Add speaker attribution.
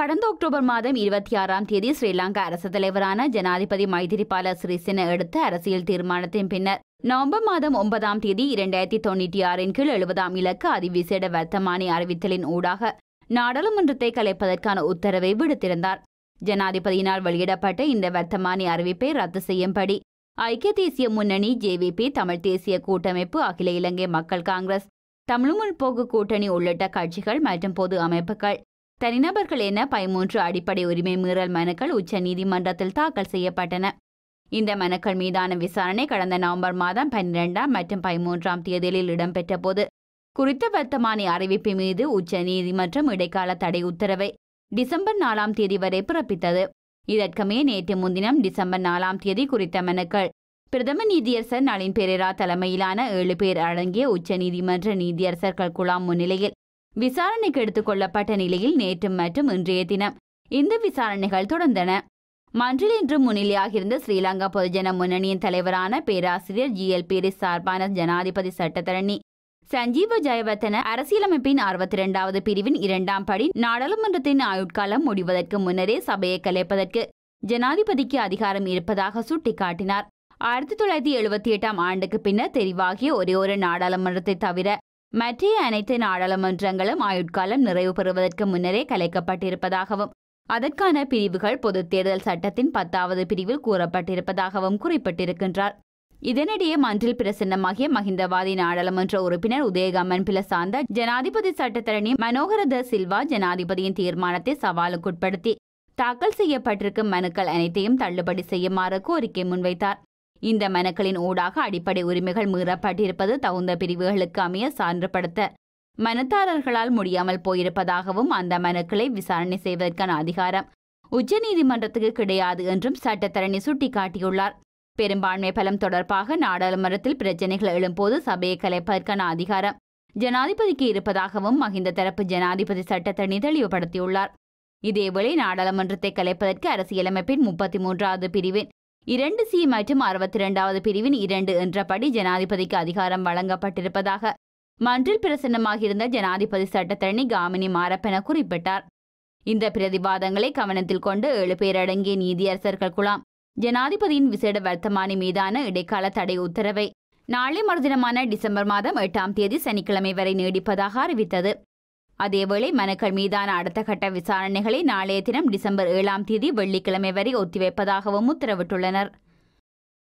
Speaker 1: கடந்த அக்டோபர் மாதம் இருபத்தி ஆறாம் தேதி ஸ்ரீலங்கா அரசு தலைவரான ஜனாதிபதி மைத்திரிபால சிறிசேன எடுத்த அரசியல் தீர்மானத்தின் பின்னர் நவம்பர் மாதம் ஒன்பதாம் தேதி இரண்டாயிரத்தி தொண்ணூற்றி ஆறின் கீழ் எழுபதாம் இலக்கு அதிவிசேட வர்த்தமானி அறிவித்தலின் ஊடாக நாடாளுமன்றத்தை கலைப்பதற்கான உத்தரவை விடுத்திருந்தார் ஜனாதிபதியினால் வெளியிடப்பட்ட இந்த வர்த்தமானி அறிவிப்பை ரத்து செய்யும்படி ஐக்கிய தேசிய முன்னணி ஜேவிபி தமிழ் தேசிய கூட்டமைப்பு அகில இலங்கை மக்கள் காங்கிரஸ் தமிழ் முன்போக்கு கூட்டணி உள்ளிட்ட கட்சிகள் மற்றும் பொது அமைப்புகள் தனிநபர்கள் என பதிமூன்று அடிப்படை உரிமை மீறல் மனுக்கள் உச்ச நீதிமன்றத்தில் தாக்கல் செய்யப்பட்டன இந்த மனுக்கள் மீதான விசாரணை கடந்த நவம்பர் மாதம் பன்னிரெண்டாம் மற்றும் பதிமூன்றாம் தேதியில் இடம்பெற்ற போது குறித்த வர்த்தமானி அறிவிப்பு மீது உச்ச நீதிமன்றம் இடைக்கால தடை உத்தரவை டிசம்பர் நாலாம் தேதி வரை பிறப்பித்தது இதற்குமே நேற்று முன்தினம் டிசம்பர் நாலாம் தேதி குறித்த மனுக்கள் பிரதம நீதியரசர் நளின் பெரேரா தலைமையிலான ஏழு பேர் அடங்கிய உச்ச நீதிமன்ற நீதியரசர்கள் குழாம் முன்னிலையில் விசாரணைக்கு எடுத்துக்கொள்ளப்பட்ட நிலையில் நேற்று மற்றும் இன்றைய தினம் இந்த விசாரணைகள் தொடர்ந்தன மன்றில் இன்று இருந்த ஸ்ரீலங்கா பொதுஜன முன்னணியின் தலைவரான பேராசிரியர் ஜி எல் பீரிஸ் சார்பான ஜனாதிபதி சட்டத்தரணி சஞ்சீவ ஜெயவர்த்தன அரசியலமைப்பின் அறுபத்தி இரண்டாவது பிரிவின் இரண்டாம் படி நாடாளுமன்றத்தின் ஆயுட்காலம் முடிவதற்கு முன்னரே சபையை கலைப்பதற்கு ஜனாதிபதிக்கு அதிகாரம் இருப்பதாக சுட்டிக்காட்டினார் ஆயிரத்தி தொள்ளாயிரத்தி எழுபத்தி எட்டாம் ஆண்டுக்கு பின்னர் தெரிவாகிய ஒரே ஒரு நாடாளுமன்றத்தை தவிர மற்ற அனைத்து நாடாளுமன்றங்களும் ஆயுட்காலம் நிறைவு பெறுவதற்கு முன்னரே கலைக்கப்பட்டிருப்பதாகவும் அதற்கான பிரிவுகள் பொது தேர்தல் சட்டத்தின் பத்தாவது பிரிவில் கூறப்பட்டிருப்பதாகவும் குறிப்பிட்டிருக்கின்றார் இதனிடையே மன்றில் பிரசன்னமாகிய மஹிந்தவாதி நாடாளுமன்ற உறுப்பினர் உதயகமன் பிலசாந்த ஜனாதிபதி சட்டத்தரணி மனோகர த சில்வா ஜனாதிபதியின் தீர்மானத்தை சவாலுக்குட்படுத்தி தாக்கல் செய்யப்பட்டிருக்கும் மனுக்கள் அனைத்தையும் தள்ளுபடி செய்யுமாறு கோரிக்கை முன்வைத்தார் இந்த மனுக்களின் ஊடாக அடிப்படை உரிமைகள் மீறப்பட்டிருப்பது தகுந்த பிரிவுகளுக்கு அமைய சான்றுபடுத்த மனுதாரர்களால் முடியாமல் போயிருப்பதாகவும் அந்த மனுக்களை விசாரணை செய்வதற்கான அதிகாரம் உச்சநீதிமன்றத்துக்கு கிடையாது என்றும் சட்டத்தரணி சுட்டிக்காட்டியுள்ளார் பெரும்பான்மை பலம் தொடர்பாக நாடாளுமன்றத்தில் பிரச்சினைகள் எழும்போது சபையை கலைப்பதற்கான அதிகாரம் ஜனாதிபதிக்கு இருப்பதாகவும் மஹிந்த தரப்பு ஜனாதிபதி சட்டத்தரணி தெளிவுபடுத்தியுள்ளார் இதேவேளை நாடாளுமன்றத்தை கலைப்பதற்கு அரசியலமைப்பின் முப்பத்தி மூன்றாவது பிரிவின் இரண்டு சி மற்றும் அறுபத்தி இரண்டாவது பிரிவின் இரண்டு என்றபடி ஜனாதிபதிக்கு அதிகாரம் வழங்கப்பட்டிருப்பதாக மன்றில் பிரசன்னமாகியிருந்த ஜனாதிபதி சட்டத்தரணி காமினி மாரப்பென குறிப்பிட்டார் இந்த பிரதிவாதங்களை கவனத்தில் கொண்டு ஏழு அடங்கிய நீதியரசர்கள் குழாம் ஜனாதிபதியின் விசேட வர்த்தமானி மீதான இடைக்கால தடை உத்தரவை நாளை மறுதினமான டிசம்பர் மாதம் எட்டாம் தேதி சனிக்கிழமை வரை நீடிப்பதாக அறிவித்தது அதேவேளை மனுக்கள் மீதான அடுத்த கட்ட விசாரணைகளை நாளைய தினம் டிசம்பர் ஏழாம் தேதி வெள்ளிக்கிழமை வரை ஒத்திவைப்பதாகவும் உத்தரவிட்டுள்ளனர்